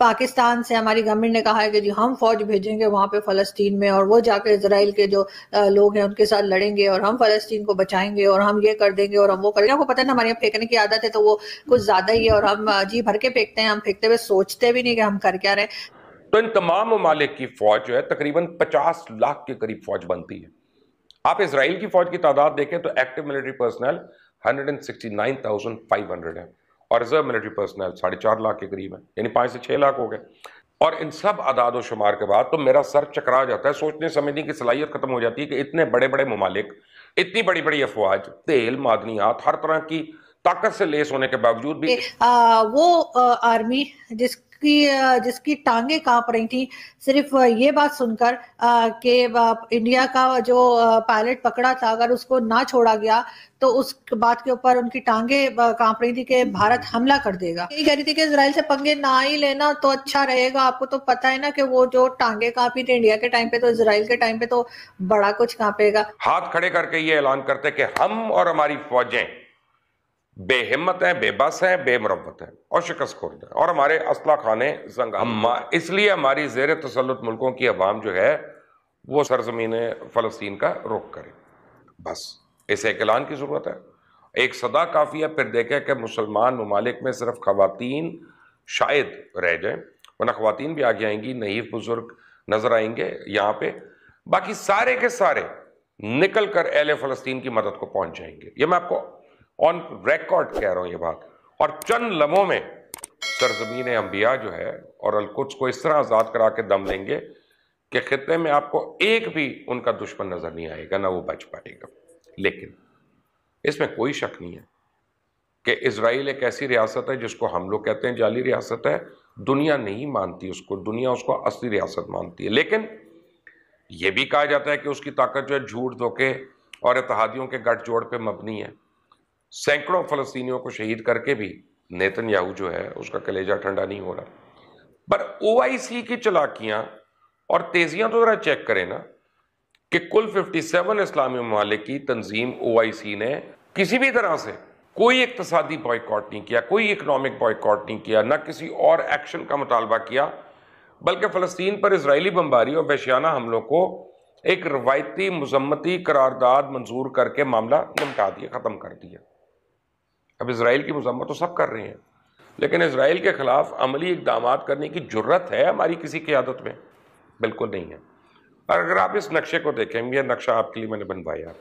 पाकिस्तान से हमारी गवर्नमेंट ने कहा है कि जी हम फौज भेजेंगे वहां पे फलस्तीन में और वो जाकर इसराइल के जो लोग हैं उनके साथ लड़ेंगे और हम फलस्तीन को बचाएंगे और हम ये कर देंगे और हम वो करेंगे आपको पता है ना हमारे यहाँ फेंकने की आदत है तो वो कुछ ज्यादा ही है और हम जी भर के फेंकते हैं हम फेंकते हुए सोचते भी नहीं कि हम कर क्या रहे तो इन तमाम ममालिक की फौज जो है तकरीबन पचास लाख के करीब फौज बनती है आप इसराइल की फौज की तादाद देखें तो एक्टिव मिलिट्री पर्सनल हंड्रेड है और रिजर्व मिलिट्री पर्सनल साढ़े चार लाख के करीब है यानी पाँच से छः लाख हो गए और इन सब अदाद शुमार के बाद तो मेरा सर चकरा जाता है सोचने समझने की सलाहियत ख़त्म हो जाती है कि इतने बड़े बड़े ममालिक इतनी बड़ी बड़ी अफवाज तेल मादनियात हर तरह की ताकत से लेस होने के बावजूद भी आ, वो आ, आर्मी जिस जिसकी जिसकी टांगे कांप रही थी सिर्फ ये बात सुनकर कि इंडिया का जो पायलट पकड़ा था अगर उसको ना छोड़ा गया तो उस बात के ऊपर उनकी टांगे कांप रही थी कि भारत हमला कर देगा यही कह रही थी कि इसराइल से पंगे ना ही लेना तो अच्छा रहेगा आपको तो पता है ना कि वो जो टांगे कांपी थी इंडिया के टाइम पे तो इसराइल के टाइम पे तो बड़ा कुछ कांपेगा हाथ खड़े करके ये ऐलान करते कि हम और हमारी फौजें बेहिम्मत हैं बेबस हैं बेमरबत हैं और शिकस्त खुर्द है और हमारे असला खाने हमा, हाँ, इसलिए हमारी जेर तसलत मुल्कों की आवाम जो है वो सरजमीन फ़लस्तीन का रुख करे बस इस एक ऐलान की ज़रूरत है एक सदा काफ़ी है फिर देखें कि मुसलमान ममालिक में सिर्फ खुतिन शायद रह जाएँ वन ख़वान भी आगे आएंगी नहीफ बुज़ुर्ग नज़र आएंगे यहाँ पर बाकी सारे के सारे निकल कर एल फ़लस्तीन की मदद को पहुँच जाएंगे ये मैं आपको ऑन रिकॉर्ड कह रहा हूँ ये बात और चंद लम्हों में सरजमीन अम्बिया जो है और अलकुच को इस तरह आज़ाद करा के दम लेंगे कि खत्े में आपको एक भी उनका दुश्मन नज़र नहीं आएगा ना वो बच पाएगा लेकिन इसमें कोई शक नहीं है कि इसराइल एक ऐसी रियासत है जिसको हम लोग कहते हैं जाली रियासत है दुनिया नहीं मानती उसको दुनिया उसको असली रियासत मानती है लेकिन यह भी कहा जाता है कि उसकी ताकत जो है झूठ धोखे और इतिहादियों के गठजोड़ पर मबनी है सैकड़ों फलस्तीनियों को शहीद करके भी नेतन याहू जो है उसका कलेजा ठंडा नहीं हो रहा पर ओ की चलाकियां और तेजियां तो ज़रा चेक करें ना कि कुल 57 इस्लामी ममालिक की तंजीम ओ ने किसी भी तरह से कोई इकतसादी बॉयकॉट नहीं किया कोई इकनॉमिक बॉयकॉट नहीं किया ना किसी और एक्शन का मुतालबा किया बल्कि फ़लस्तीन पर इसराइली बम्बारी और वैशियाना हमलों को एक रवायती मजम्मती करारदाद मंजूर करके मामला निपटा दिया ख़त्म कर दिया अब इसराइल की मजम्मत तो सब कर रहे हैं लेकिन इसराइल के ख़िलाफ़ अमली इकदाम करने की जरूरत है हमारी किसी की आदत में बिल्कुल नहीं है और अगर आप इस नक्शे को देखें यह नक्शा आपके लिए मैंने बनवाया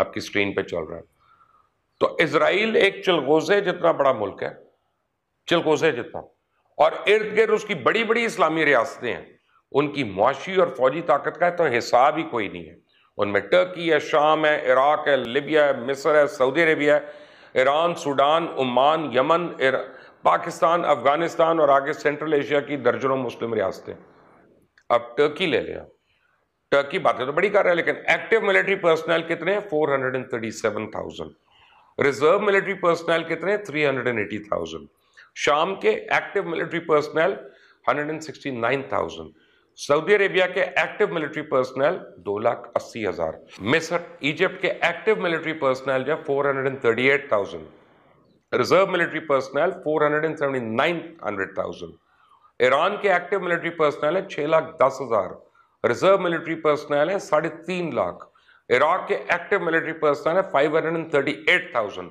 आपकी स्क्रीन पर चल रहा है तो इसराइल एक चिलगोजे जितना बड़ा मुल्क है चिलगोजे जितना और इर्द गिर्द उसकी बड़ी बड़ी इस्लामी रियासतें हैं उनकी मुआशी और फौजी ताकत का तो हिसाब ही कोई नहीं है उनमें टर्की है शाम है इराक है लिबिया है मिस्र है सऊदी अरेबिया है Iran Sudan Oman Yemen Pakistan Afghanistan और आगे सेंट्रल एशिया की दर्जनों मुस्लिम रियासतें अब टर्की ले लिया टर्की बातें तो बड़ी कर रहे हैं लेकिन एक्टिव मिलिट्री पर्सनल कितने four hundred and thirty seven thousand reserve military personnel कितने three hundred and eighty thousand शाम के active military personnel hundred and sixty nine thousand Saudi Arabia के एक्टिव मिलिट्री पर्सनल दो लाख अस्सी हजार मिसर इजिप्ट के एक्टिव मिलिट्री पर्सनल जो four hundred and thirty eight thousand reserve military personnel four hundred and seventy nine hundred thousand Iran के active military personnel है छह लाख दस हज़ार रिजर्व मिलिट्री पर्सनल है साढ़े तीन लाख इराक के एक्टिव मिलिट्री पर्सनल है five hundred and thirty eight thousand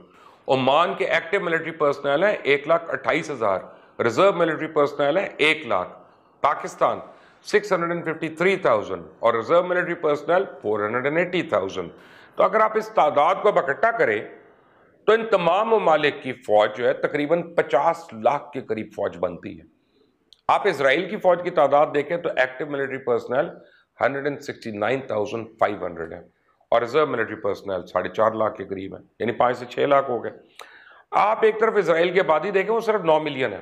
Oman के एक्टिव मिलिट्री पर्सनल है एक लाख अट्ठाईस हज़ार रिजर्व मिलिट्री पर्सनल है एक लाख पाकिस्तान 653,000 और रिजर्व मिलिट्री पर्सनल 480,000 तो अगर आप इस तादाद को इकट्ठा करें तो इन तमाम ममालिक की फौज जो है तकरीबन 50 लाख के करीब फौज बनती है आप इसराइल की फौज की तादाद देखें तो एक्टिव मिलिट्री पर्सनल 169,500 है और रिजर्व मिलिट्री पर्सनल साढ़े चार लाख के करीब है यानी पाँच से छः लाख हो गए आप एक तरफ इसराइल की आबादी देखें वो सिर्फ नौ मिलियन है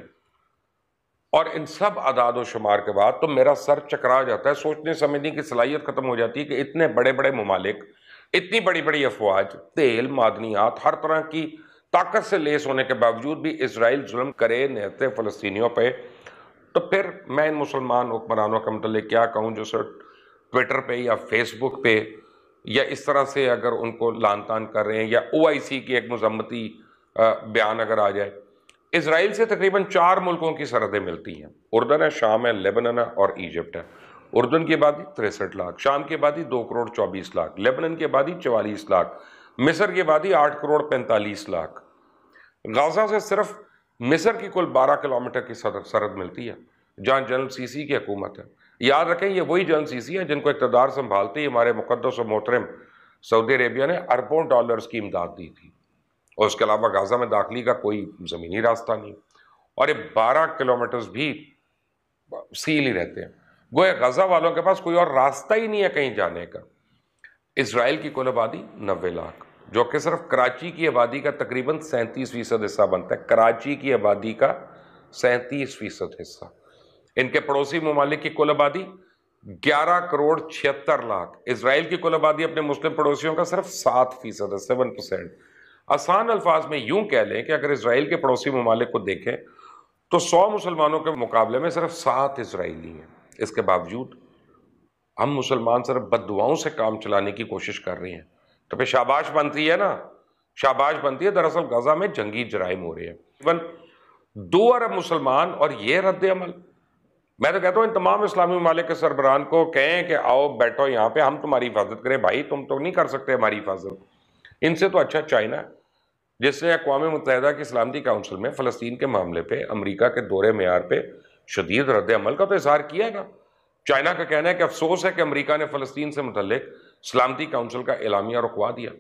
और इन सब आदाद व शुमार के बाद तो मेरा सर चकरा जाता है सोचने समझने की सलाहियत ख़त्म हो जाती है कि इतने बड़े बड़े ममालिक इतनी बड़ी बड़ी अफवाज तेल मादनियात हर तरह की ताकत से लेस होने के बावजूद भी इसराइल जुल्म करे नहते फ़लस्तियों पर तो फिर मैं इन मुसलमान हुक्मरानों के मतलब क्या कहूँ जो सर ट्विटर पर या फेसबुक पे या इस तरह से अगर उनको लान तान कर रहे हैं या ओ आई सी की एक मजम्मती बयान अगर आ जाए इसराइल से तकरीबन चार मुल्कों की सरहदें मिलती हैं उर्दन है शाम है लेबनन है और इजिप्ट है उर्दन की आबादी तिरसठ लाख शाम की आबादी दो करोड़ चौबीस लाख लेबनन की आबादी चवालीस लाख मिस्र की आबादी आठ करोड़ पैंतालीस लाख गाजा से सिर्फ मिस्र की कुल बारह किलोमीटर की सरहद मिलती है जहाँ जनरल सीसी की हकूमत है याद रखें ये वही जनरल सीसी है जिनको इकतदार संभालते ही हमारे मुकदस मोहतरम सऊदी अरेबिया ने अरबों डॉलर्स की इमदाद दी थी और उसके अलावा गाज़ा में दाखिली का कोई ज़मीनी रास्ता नहीं और ये बारह किलोमीटर्स भी सील ही रहते हैं गोया गज़ा वालों के पास कोई और रास्ता ही नहीं है कहीं जाने का इसराइल की कुल आबादी नबे लाख जो कि सिर्फ कराची की आबादी का तकरीबन सैंतीस फ़ीसद हिस्सा बनता है कराची की आबादी का सैंतीस फ़ीसद हिस्सा इनके पड़ोसी ममालिक की कुल आबादी ग्यारह करोड़ छिहत्तर लाख इसराइल की कुल आबादी अपने मुस्लिम पड़ोसियों का सिर्फ सात फ़ीसद है सेवन परसेंट आसान अल्फाज में यूं कह लें कि अगर इसराइल के पड़ोसी ममालिक को देखें तो सौ मुसलमानों के मुकाबले में सिर्फ सात इसराइली हैं इसके बावजूद हम मुसलमान सिर्फ बदुआओं से काम चलाने की कोशिश कर रहे हैं तो फिर शाबाश बनती है ना शाबाश बनती है दरअसल गजा में जंगी जराइम हो रहे हैं इवन दो अरब मुसलमान और ये रद्द अमल मैं तो कहता हूँ इन तमाम इस्लामी ममालिक के सरबरान को कहें कि आओ बैठो यहाँ पे हम तुम्हारी हिफाजत करें भाई तुम तो नहीं कर सकते हमारी हिफाजत इनसे तो अच्छा चाइना है जिसने अकवा मुतहदा की सलामती काउंसिल में फ़लस्तीन के मामले पर अमरीका के दौरे मैार पर शदीद रद्दमल का तो इजहार किया है ना चाइना का कहना है कि अफसोस है कि अमरीका ने फ़लस्तीन से मुतल सलामती काउंसिल का एलामिया रुकवा दिया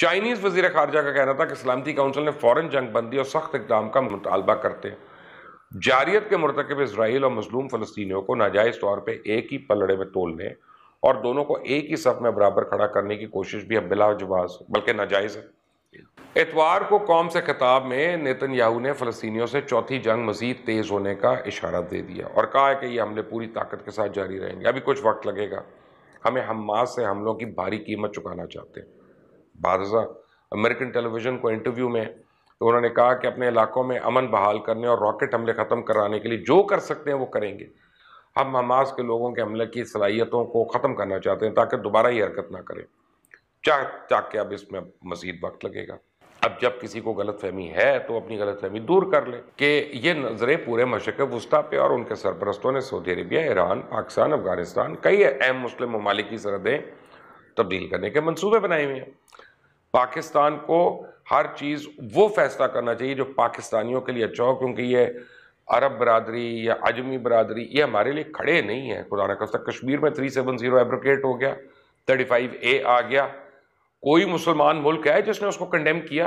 चाइनीज़ वजीर खारजा का कहना था कि सलामती काउंसिल ने फ़ौर जंग बंदी और सख्त इकदाम का मुतालबा करते हैं जारियत के मरतकब इसराइल और मजलूम फ़लस्तियों को नाजायज़ तौर पर एक ही पलड़े में तोलने और दोनों को एक ही सफ में बराबर खड़ा करने की कोशिश भी अब बिलाजवास बल्कि नाजायज़ है एतवार को कौम से खिताब में नेतन याहू ने फ़लस्तियों से चौथी जंग मजीद तेज़ होने का इशारा दे दिया और कहा है कि ये हमले पूरी ताकत के साथ जारी रहेंगे अभी कुछ वक्त लगेगा हमें हमास से हमलों की भारी कीमत चुकाना चाहते हैं बादशाह अमेरिकन टेलीविज़न को इंटरव्यू में तो उन्होंने कहा कि अपने इलाकों में अमन बहाल करने और रॉकेट हमले ख़त्म कराने के लिए जो कर सकते हैं वो करेंगे हम हमास के लोगों के हमले की सलाहियतों को ख़त्म करना चाहते हैं ताकि दोबारा ये हरकत ना करें चाह चाह के अब इसमें मजीद वक्त लगेगा अब जब किसी को गलत फहमी है तो अपनी गलत फहमी दूर कर ले कि ये नज़रें पूरे मशक़ वस्ता पे और उनके सरपरस्तों ने Saudi Arabia Iran Pakistan Afghanistan कई अहम मुस्लिम ममालिक की सरहदें तब्दील करने के मनसूबे बनाए हुए हैं पाकिस्तान को हर चीज़ वो फैसला करना चाहिए जो पाकिस्तानियों के लिए अच्छा हो क्योंकि ये अरब बरदरी या अजमी बरदरी ये हमारे लिए खड़े नहीं है खुदा न कश्मीर में थ्री सेवन जीरो एब्रोकेट हो गया थर्टी फाइव ए आ गया कोई मुसलमान मुल्क है जिसने उसको कंडेम किया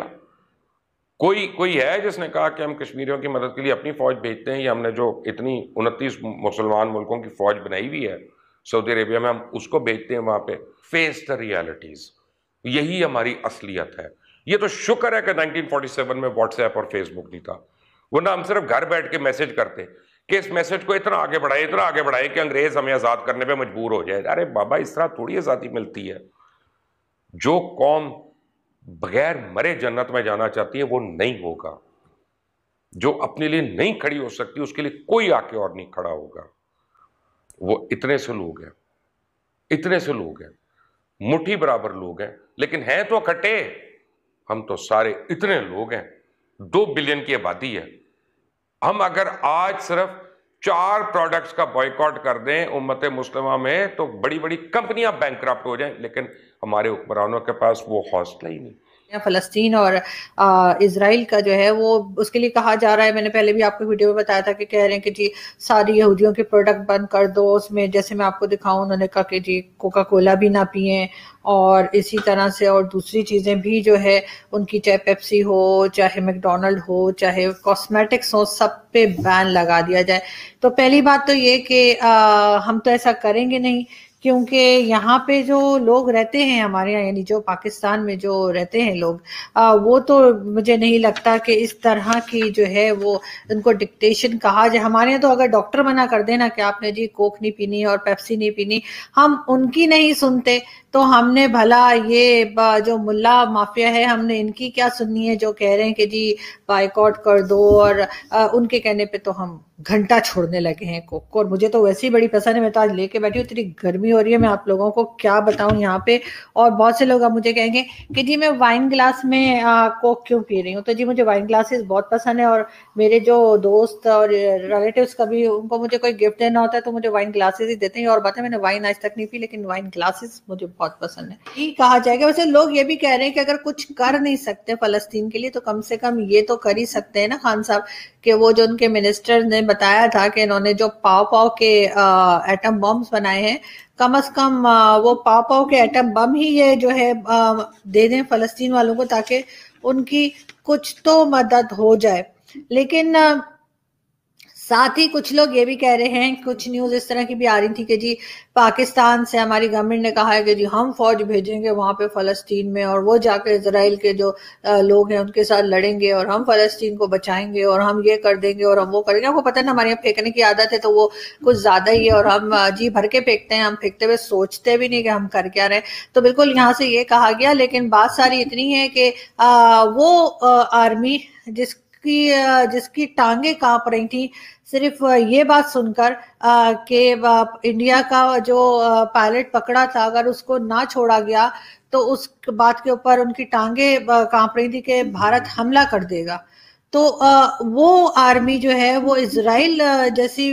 कोई कोई है जिसने कहा कि हम कश्मीरियों की मदद के लिए अपनी फ़ौज भेजते हैं या हमने जो इतनी उनतीस मुसलमान मुल्कों की फ़ौज बनाई हुई है सऊदी अरेबिया में हम उसको भेजते हैं वहां पे फेस द रियलिटीज़ यही हमारी असलियत है ये तो शुक्र है कि 1947 में व्हाट्सएप और फेसबुक नहीं था वरना हम सिर्फ घर बैठ के मैसेज करते कि इस मैसेज को इतना आगे बढ़ाए इतना आगे बढ़ाए कि अंग्रेज़ हमें आज़ाद करने पर मजबूर हो जाए अरे बाबा इस तरह थोड़ी आज़ादी मिलती है जो कौम बगैर मरे जन्नत में जाना चाहती है वो नहीं होगा जो अपने लिए नहीं खड़ी हो सकती उसके लिए कोई आके और नहीं खड़ा होगा वो इतने से लोग हैं इतने से लोग हैं मुठ्ठी बराबर लोग हैं लेकिन हैं तो इकट्ठे हम तो सारे इतने लोग हैं दो बिलियन की आबादी है हम अगर आज सिर्फ चार प्रोडक्ट्स का बॉयकॉट कर दें उम्मत मुस्लिमा में तो बड़ी बड़ी कंपनियां बैंक हो जाएं लेकिन हमारे हुक्मरानों के पास वो हौसला ही नहीं फ़लस्तीन और इसराइल का जो है वो उसके लिए कहा जा रहा है मैंने पहले भी आपको वीडियो में बताया था कि कह रहे हैं कि जी सारी यहूदियों के प्रोडक्ट बंद कर दो उसमें जैसे मैं आपको दिखाऊं उन्होंने कहा कि जी कोका कोला भी ना पिए और इसी तरह से और दूसरी चीज़ें भी जो है उनकी चाहे पेप्सी हो चाहे मैकडोनल्ड हो चाहे कॉस्मेटिक्स हो सब पे बैन लगा दिया जाए तो पहली बात तो ये कि हम तो ऐसा करेंगे नहीं क्योंकि यहाँ पे जो लोग रहते हैं हमारे यहाँ यानी जो पाकिस्तान में जो रहते हैं लोग आ, वो तो मुझे नहीं लगता कि इस तरह की जो है वो उनको डिक्टेशन कहा जाए हमारे यहाँ तो अगर डॉक्टर मना कर देना कि आपने जी कोक नहीं पीनी और पेप्सी नहीं पीनी हम उनकी नहीं सुनते तो हमने भला ये जो मुल्ला माफिया है हमने इनकी क्या सुननी है जो कह रहे हैं कि जी बाइकआउट कर दो और आ, उनके कहने पे तो हम घंटा छोड़ने लगे हैं कोक को और मुझे तो वैसे ही बड़ी पसंद है मैं तो आज लेके बैठी हूँ इतनी गर्मी हो रही है मैं आप लोगों को क्या बताऊँ यहाँ पे और बहुत से लोग अब मुझे कहेंगे कि जी मैं वाइन ग्लास में आ, कोक क्यों पी रही हूँ तो जी मुझे वाइन ग्लासेस बहुत पसंद है और मेरे जो दोस्त और रिलेटिव कभी उनको मुझे कोई गिफ्ट देना होता है तो मुझे वाइन ग्लासेस ही देते हैं और बात मैंने वाइन आज तक नहीं पी लेकिन वाइन ग्लासेस मुझे बहुत पसंद है ये कहा जाएगा वैसे लोग ये भी कह रहे हैं कि अगर कुछ कर नहीं सकते फलस्तीन के लिए तो कम से कम ये तो कर ही सकते हैं ना खान साहब कि वो जो उनके मिनिस्टर ने बताया था कि इन्होंने जो पाव पाव के एटम बम्स बनाए हैं कम अज कम वो पाव पाव के एटम बम ही ये जो है दे दें फलस्तीन वालों को ताकि उनकी कुछ तो मदद हो जाए लेकिन साथ ही कुछ लोग ये भी कह रहे हैं कुछ न्यूज इस तरह की भी आ रही थी कि जी पाकिस्तान से हमारी गवर्नमेंट ने कहा है कि जी हम फौज भेजेंगे वहां पे फलस्तीन में और वो जाकर इसराइल के जो लोग हैं उनके साथ लड़ेंगे और हम फलस्तीन को बचाएंगे और हम ये कर देंगे और हम वो करेंगे आपको पता है ना हमारे यहाँ फेंकने की आदत है तो वो कुछ ज्यादा ही है और हम जी भर के फेंकते हैं हम फेंकते हुए सोचते भी नहीं कि हम कर क्या रहे तो बिल्कुल यहाँ से ये कहा गया लेकिन बात सारी इतनी है कि वो आर्मी जिस जिसकी जिसकी टांगे कांप रही थी सिर्फ ये बात सुनकर कि इंडिया का जो पायलट पकड़ा था अगर उसको ना छोड़ा गया तो उस बात के ऊपर उनकी टांगे कांप रही थी कि भारत हमला कर देगा तो वो आर्मी जो है वो इसराइल जैसी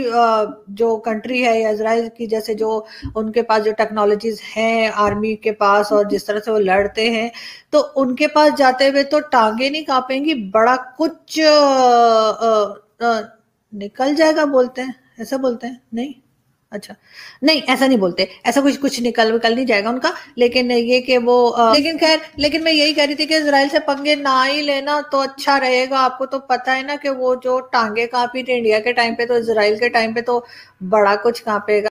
जो कंट्री है या इसराइल की जैसे जो उनके पास जो टेक्नोलॉजीज हैं आर्मी के पास और जिस तरह से वो लड़ते हैं तो उनके पास जाते हुए तो टांगे नहीं कांपेंगी बड़ा कुछ निकल जाएगा बोलते हैं ऐसा बोलते हैं नहीं अच्छा नहीं ऐसा नहीं बोलते ऐसा कुछ कुछ निकल निकल नहीं जाएगा उनका लेकिन ये कि वो आ, लेकिन खैर लेकिन मैं यही कह रही थी कि इसराइल से पंगे ना ही लेना तो अच्छा रहेगा आपको तो पता है ना कि वो जो टांगे कांपी थी इंडिया के टाइम पे तो इसराइल के टाइम पे तो बड़ा कुछ कांपेगा